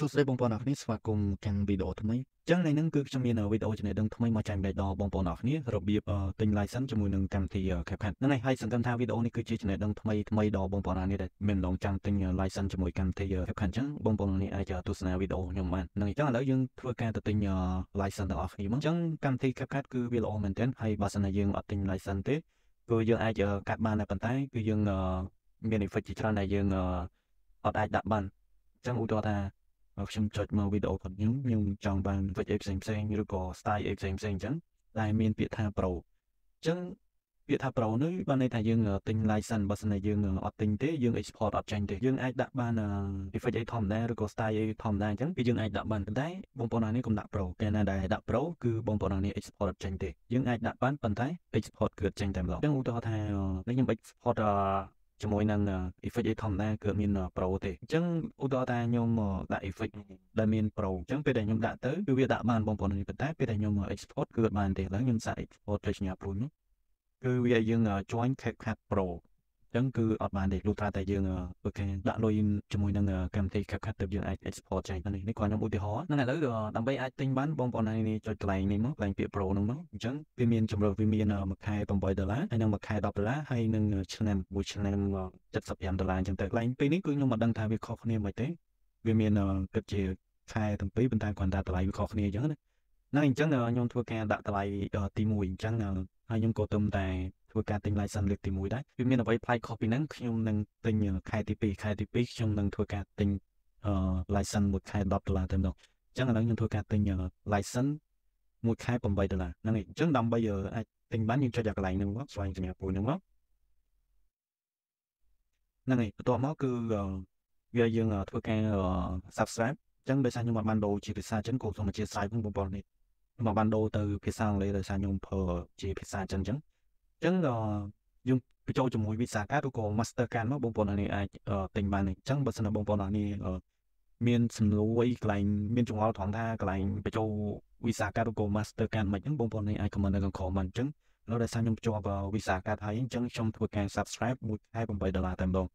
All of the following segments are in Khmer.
សួស្តីបងប្អូនអរគ្នាស្វាគមន៍កាន់វីដេអូថ្មីចឹងថ្ងៃនេះគឺខ្ញុំមានវីដេអូចំណេះដឹងថ្មីមកចែករំលែកដល់បងប្អូនអរគ្នារបៀបទិញ license ជាមួយនឹងកម្មវិធី CapCut ហ្នឹងហើយហើយសង្កេតថាវីដេអូនេះគឺជាចំណេះដឹងថ្មីថ្មីដល់បងប្អូនអរគ្នាដែលមានម្ដងចាំទិញ license ជាមួយកម្មវិធី CapCut ចឹងបងប្អូនអរគ្នាអាចទស្សនាវីដេអូខ្ញុំបានហ្នឹងអញ្ចឹងឥឡូវយើងធ្វើការទៅទិញ license ទាំងអស់គ្នាមកចឹងកម្មវិធី CapCut គឺវាល្អមែនទែនហើយបើសិនជាយើងអត់ទិញ license ទេគឺយើងអាចកាត់បានតែប៉ុន្តែគឺយើងមាន effect ជាច្រើនដែលយើងអត់អាចដាក់បានចឹងឧទាហរណ៍ថាខ្ញុំចុចមើលវីដេអូរបស់ខ្ញុំខ្ញុំចង់បានវិចអីផ្សេងផ្សេងឬក៏ style អីផ្សេងផ្សេងអញ្ចឹងតែមានពាក្យថា Pro អញ្ចឹងពាក្យថា Pro នេះបានន័យថាយើងទិញ license បើមិនយើងអត់ទិញទេយើង export អត់ចាញ់ទេយើងអាចដាក់បាន effect អីធម្មតាឬក៏ style អីធម្មតាអញ្ចឹងគឺយើងអាចដាក់បានប៉ុន្តែ បងប្អូនណានេះកុំដាក់ Pro កាលណាដែលដាក់ Pro គឺបងប្អូនណានេះ export អត់ចាញ់ទេយើងអាចដាក់បានប៉ុន្តែ export គឺអត់ចាញ់តែម្ដងអញ្ចឹងឧទាហរណ៍ថាខ្ញុំ export ជាមួយនឹង effect ឯធម្មតាគឺមាន pro ទេអញ្ចឹងឧទាហរណ៍ថាខ្ញុំដាក់ effect ដែលមាន pro អញ្ចឹងពេលដែលខ្ញុំដាក់ទៅគឺវាដាក់បានបងប្អូននេះប៉ុន្តែពេលដែលខ្ញុំ export គឺអត់បានទេឥឡូវខ្ញុំសាក export ទៅញ៉ាំព្រួយនោះគឺវាយើង join CapCut Pro ចឹងគឺអត់បានទេលុះត្រាតែយើងធ្វើការដាក់លុយជាមួយនឹងកម្មវិធី CapCut ទៅយើងអាច export ចេញនេះនេះគាត់ខ្ញុំឧទាហរណ៍ហ្នឹងឥឡូវដើម្បីអាចទិញបានបងប្អូនណាចុចកន្លែងនេះមកកន្លែងពាក្យ Pro ហ្នឹងមកអញ្ចឹងវាមានជម្រើសវាមានមួយខែ8ដុល្លារហើយនឹងមួយខែ10ដុល្លារហើយនឹងឆ្នាំមួយឆ្នាំ75ដុល្លារអញ្ចឹងទៅកន្លែងពេលនេះគឺខ្ញុំមិនដឹងថាវាខុសគ្នាមិនទេវាមានគិតជាខែទាំងពីរប៉ុន្តែគ្រាន់តែតម្លៃវាខុសគ្នាអញ្ចឹងណាណាអញ្ចឹងខ្ញុំធ្វើការដាក់តម្លៃទី1អញ្ចឹងហើយខ្ញុំក៏ទំតែធ្វើការទិញ license លើកទី1ដែរវាមានអ្វីប្លែកខុសពីហ្នឹងខ្ញុំនឹងទិញខែទី2ខែទី2ខ្ញុំនឹងធ្វើការទិញអឺ license មួយខែ10ដុល្លារតែម្ដងអញ្ចឹងឥឡូវខ្ញុំធ្វើការទិញ license មួយខែ8ដុល្លារហ្នឹងឯងអញ្ចឹងដើម្បីអាចទិញបានយើងចុចដល់កន្លែងហ្នឹងមកស្វែងសម្រាប់ពូហ្នឹងមកហ្នឹងឯងបន្ទាប់មកគឺវាយើងធ្វើការ subscribe អញ្ចឹងដោយសារខ្ញុំអត់បានដូរជាភាសាចិនក៏សូមអធិស្ឋានផងបងប្អូននេះមកបានដូរទៅភាសាអង់គ្លេសដោយសារខ្ញុំប្រើជាភាសាចិនអញ្ចឹងអញ្ចឹងយើងបញ្ចូលជាមួយ Visa card ឬក៏ Master card មកបងប្អូនអរនេះអាចទិញបានអញ្ចឹងបើសិនបងប្អូនអរនេះមានសំលួយកន្លែងមានចង្អល់ត្រង់ថាកន្លែងបញ្ចូល Visa card ឬក៏ Master card មិនអញ្ចឹងបងប្អូននេះអាច comment នៅក្នុង comment អញ្ចឹងនៅដោយសារខ្ញុំជាប់ Visa card ហើយអញ្ចឹងខ្ញុំធ្វើការ subscribe មួយខែ8ដុល្លារតែម្ដង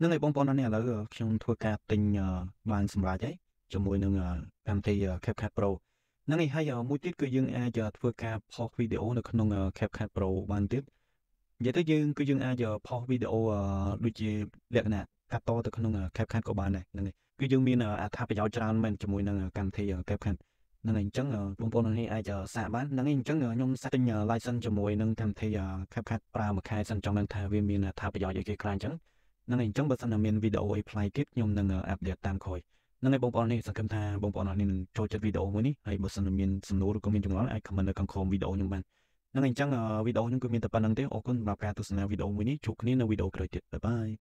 នឹងឲ្យបងប្អូនអរនេះឥឡូវខ្ញុំធ្វើការទិញបានសម្រាប់ហើយជាមួយនឹងកម្មវិធី CapCut Pro ហ្នឹងឯងហើយមួយទៀតគឺយើងអាចធ្វើការផុសវីដេអូនៅក្នុង CapCut Pro បានទៀតនិយាយទៅយើងគឺយើងអាចផុសវីដេអូដូចជាលក្ខណៈកាត់តទៅក្នុង CapCut ក៏បានដែរហ្នឹងឯងគឺយើងមានអត្ថប្រយោជន៍ច្រើនមែនជាមួយនឹងកម្មវិធី CapCut ហ្នឹងឯងអញ្ចឹងបងប្អូននេះអាច សាកបានហ្នឹងឯងអញ្ចឹងខ្ញុំសាកទិញ license ជាមួយនឹងកម្មវិធី CapCut ប្រើមួយខែសិនចង់ដឹងថាវាមានអត្ថប្រយោជន៍អីគេខ្លះអញ្ចឹងហ្នឹងឯងអញ្ចឹងបើសិនតែមានវីដេអូអីប្លែកទៀតខ្ញុំនឹងអាប់ដេតតាមក្រោយនឹងឲ្យបងប្អូននេះសង្ឃឹមថាបងប្អូនអរនេះនឹងចូលចិត្តវីដេអូមួយនេះហើយបើសិនមានសំណួរឬក៏មានចម្ងល់អាច comment នៅខាងក្រោមវីដេអូខ្ញុំបាននឹងអញ្ចឹងវីដេអូខ្ញុំគឺមានតែប៉ុណ្្នឹងទេអរគុណសម្រាប់ការទស្សនាវីដេអូមួយនេះជួបគ្នានៅវីដេអូក្រោយទៀតបាយបាយ